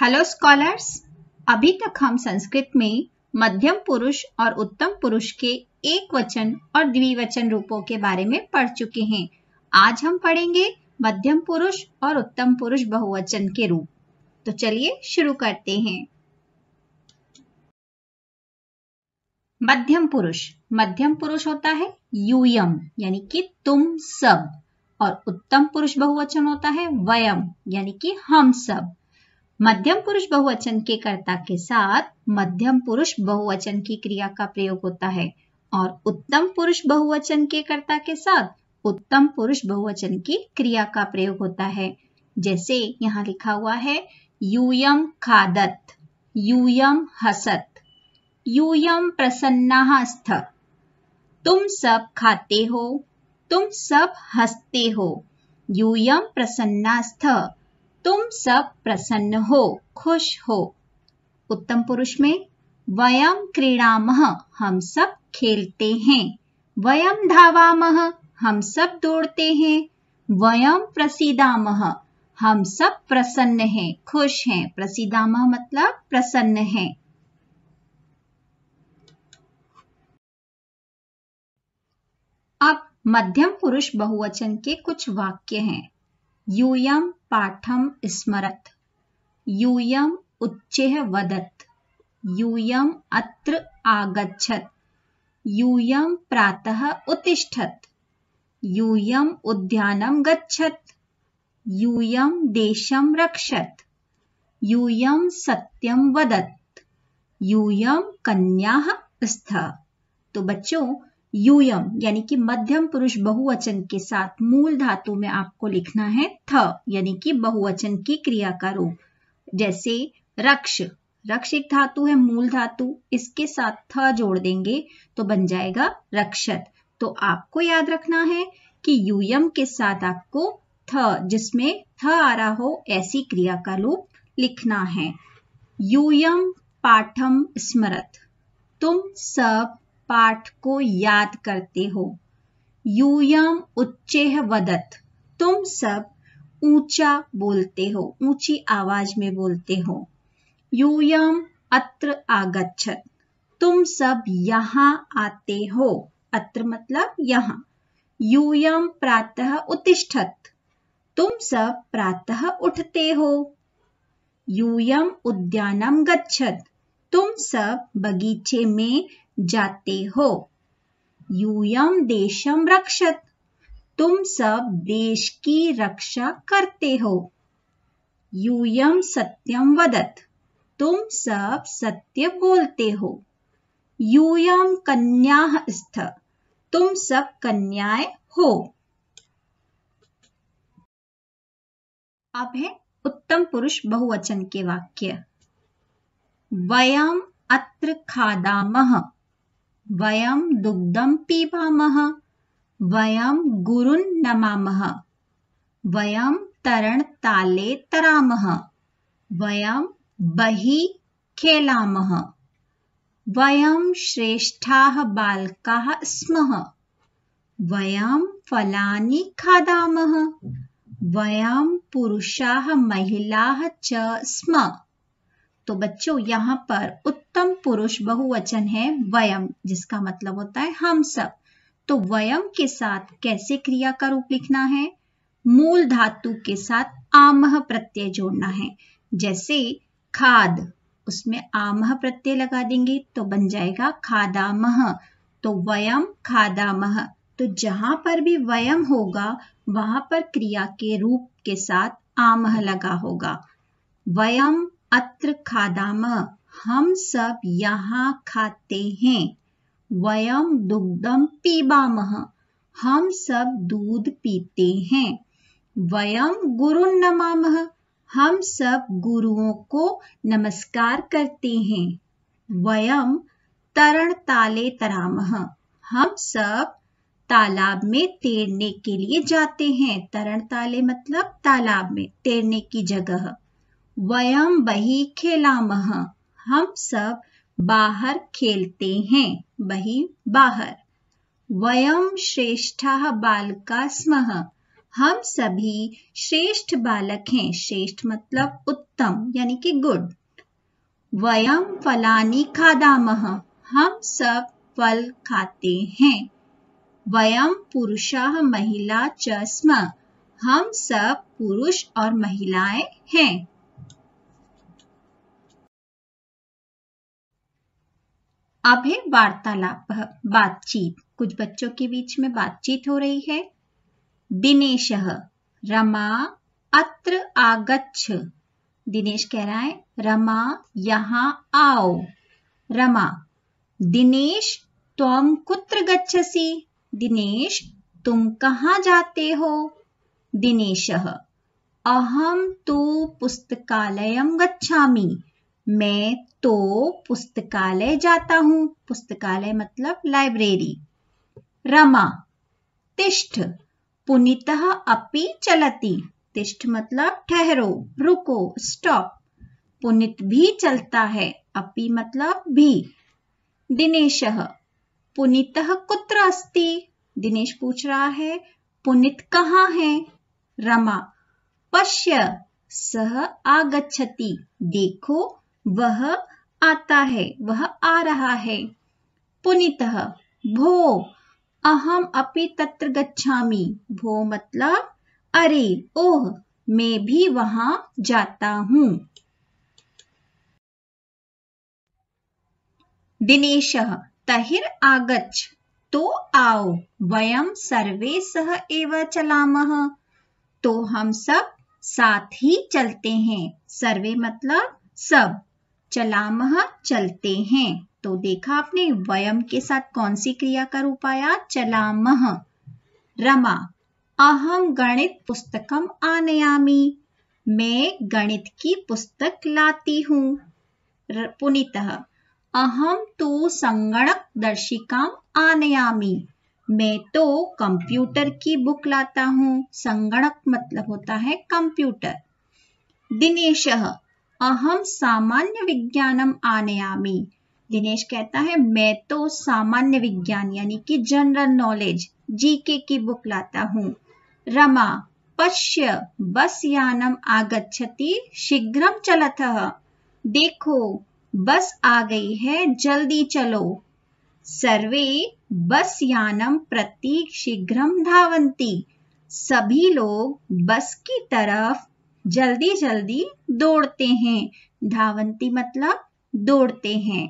hello scholars अभी तक हम संस्कृत में मध्यम पुरुष और उत्तम पुरुष के एक वचन और द्विवचन रूपों के बारे में पढ़ चुके हैं आज हम पढ़ेंगे मध्यम पुरुष और उत्तम पुरुष बहुवचन के रूप तो चलिए शुरू करते हैं मध्यम पुरुष मध्यम पुरुष होता है यूयम यानी कि तुम सब और उत्तम पुरुष बहुवचन होता है वयम यानी कि हम सब मध्यम पुरुष बहुवचन के कर्ता के साथ मध्यम पुरुष बहुवचन की क्रिया का प्रयोग होता है और उत्तम पुरुष बहुवचन के कर्ता के साथ उत्तम पुरुष बहुवचन की क्रिया का प्रयोग होता है जैसे यहाँ लिखा हुआ है यूयम खादत यूयम हसत यूयम प्रसन्ना स्थ तुम सब खाते हो तुम सब हंसते हो यूयम प्रसन्ना स्थ तुम सब प्रसन्न हो खुश हो उत्तम पुरुष में वयम क्रीड़ा हम सब खेलते हैं वयम धावामह हम सब दौड़ते हैं वयम प्रसिदामह हम सब प्रसन्न हैं खुश हैं प्रसिदाम मतलब प्रसन्न हैं अब मध्यम पुरुष बहुवचन के कुछ वाक्य हैं यूयम पाठम स्मरत यूयम उच्चेह वदत यूयम अत्र आगछत यूयम प्रातः उत्तिष्ठत यूयम उद्यानम गच्छत यूयम देशम रक्षत यूयम सत्यम वदत यूयम कन्या स्थ तो बच्चों यूयम यानी कि मध्यम पुरुष बहुवचन के साथ मूल धातु में आपको लिखना है थ यानी कि बहुवचन की क्रिया का रूप जैसे रक्ष रक्ष एक धातु है मूल धातु इसके साथ थ जोड़ देंगे तो बन जाएगा रक्षत तो आपको याद रखना है कि यूयम के साथ आपको थ जिसमें थ आ रहा हो ऐसी क्रिया का रूप लिखना है यूयम पाठम स्मरत तुम सब पाठ को याद करते हो यूयम उच्चेह वदत तुम सब ऊंचा बोलते हो ऊंची आवाज में बोलते हो यूयम अत्र आगच्छत तुम सब यहाँ आते हो अत्र मतलब यहाँ यूयम प्रातः उत्तिष्ठत तुम सब प्रातः उठते हो यूयम उद्यानम गच्छत तुम सब बगीचे में जाते हो यूयम देशम रक्षत तुम सब देश की रक्षा करते हो यूयम सत्यम वदत तुम सब सत्य बोलते हो यूयम कन्या स्थ तुम सब कन्याएं हो अब है उत्तम पुरुष बहुवचन के वाक्य वयम अत्र खादामह वयं दुग्धं पिबामः वयं गुरुन् नमामः वयं तरणताले तरामः वयं बहिः खेलामः वयं श्रेष्ठाः बालकाः स्मः वयं फलानि खादामः वयं पुरुषाः महिलाः च स्म तो बच्चों यहाँ पर उत्तम पुरुष बहुवचन है वयम जिसका मतलब होता है हम सब तो वयम के साथ कैसे क्रिया का रूप लिखना है मूल धातु के साथ आमह प्रत्यय जोड़ना है जैसे खाद उसमें आमह प्रत्यय लगा देंगे तो बन जाएगा खादामह तो वयम खादामह तो जहां पर भी वयम होगा वहां पर क्रिया के रूप के साथ आमह लगा होगा वयम अत्र खादाम हम सब यहाँ खाते हैं वयम दुग्धम पीबाम हम सब दूध पीते हैं वयम गुरु नमाम हम सब गुरुओं को नमस्कार करते हैं वयम तरण ताले तराम हम सब तालाब में तैरने के लिए जाते हैं तरण ताले मतलब तालाब में तैरने की जगह वयम बही खेलामह हम सब बाहर खेलते हैं बही बाहर वयम श्रेष्ठ बालका स्म हम सभी श्रेष्ठ बालक हैं श्रेष्ठ मतलब उत्तम यानी कि गुड वयम फलानी खादामह हम सब फल खाते हैं वयम पुरुषा महिला चस्म हम सब पुरुष और महिलाएं हैं अब है वार्तालाप बातचीत कुछ बच्चों के बीच में बातचीत हो रही है दिनेश रमा अत्र आगच्छ दिनेश कह रहा है रमा यहाँ आओ रमा दिनेश तुम कुत्र गच्छसी दिनेश तुम कहाँ जाते हो दिनेश अहम तो पुस्तकालयम गच्छामी मैं तो पुस्तकालय जाता हूं पुस्तकालय मतलब लाइब्रेरी रमा तिष्ठ पुनित अपि चलती तिष्ठ मतलब ठहरो रुको स्टॉप पुनित भी चलता है अपि मतलब भी दिनेश पुनित कुत्र अस्ति दिनेश पूछ रहा है पुनित कहाँ है रमा पश्य सह आगच्छति देखो वह आता है वह आ रहा है पुनित भो अहम अपि तत्र गच्छामि भो मतलब अरे ओह मैं भी वहां जाता हूं दिनेश तहिर आगच तो आओ वयम सर्वे सह एव चलामः तो हम सब साथ ही चलते हैं सर्वे मतलब सब चलामह चलते हैं तो देखा आपने वयम के साथ कौन सी क्रिया का रूप आया चलामह रमा अहम गणित पुस्तकम आनयामी मैं गणित की पुस्तक लाती हूँ पुनित अहम तो संगणक दर्शिकाम आनयामी मैं तो कंप्यूटर की बुक लाता हूँ संगणक मतलब होता है कंप्यूटर दिनेश अहम सामान्य विज्ञानम आनयामी दिनेश कहता है मैं तो सामान्य विज्ञान यानी कि जनरल नॉलेज जीके की बुक लाता हूँ रमा पश्य बस यानम आगछति शीघ्रम चलत देखो बस आ गई है जल्दी चलो सर्वे बस यानम प्रति शीघ्रम धावंती सभी लोग बस की तरफ जल्दी जल्दी दौड़ते हैं धावंती मतलब दौड़ते हैं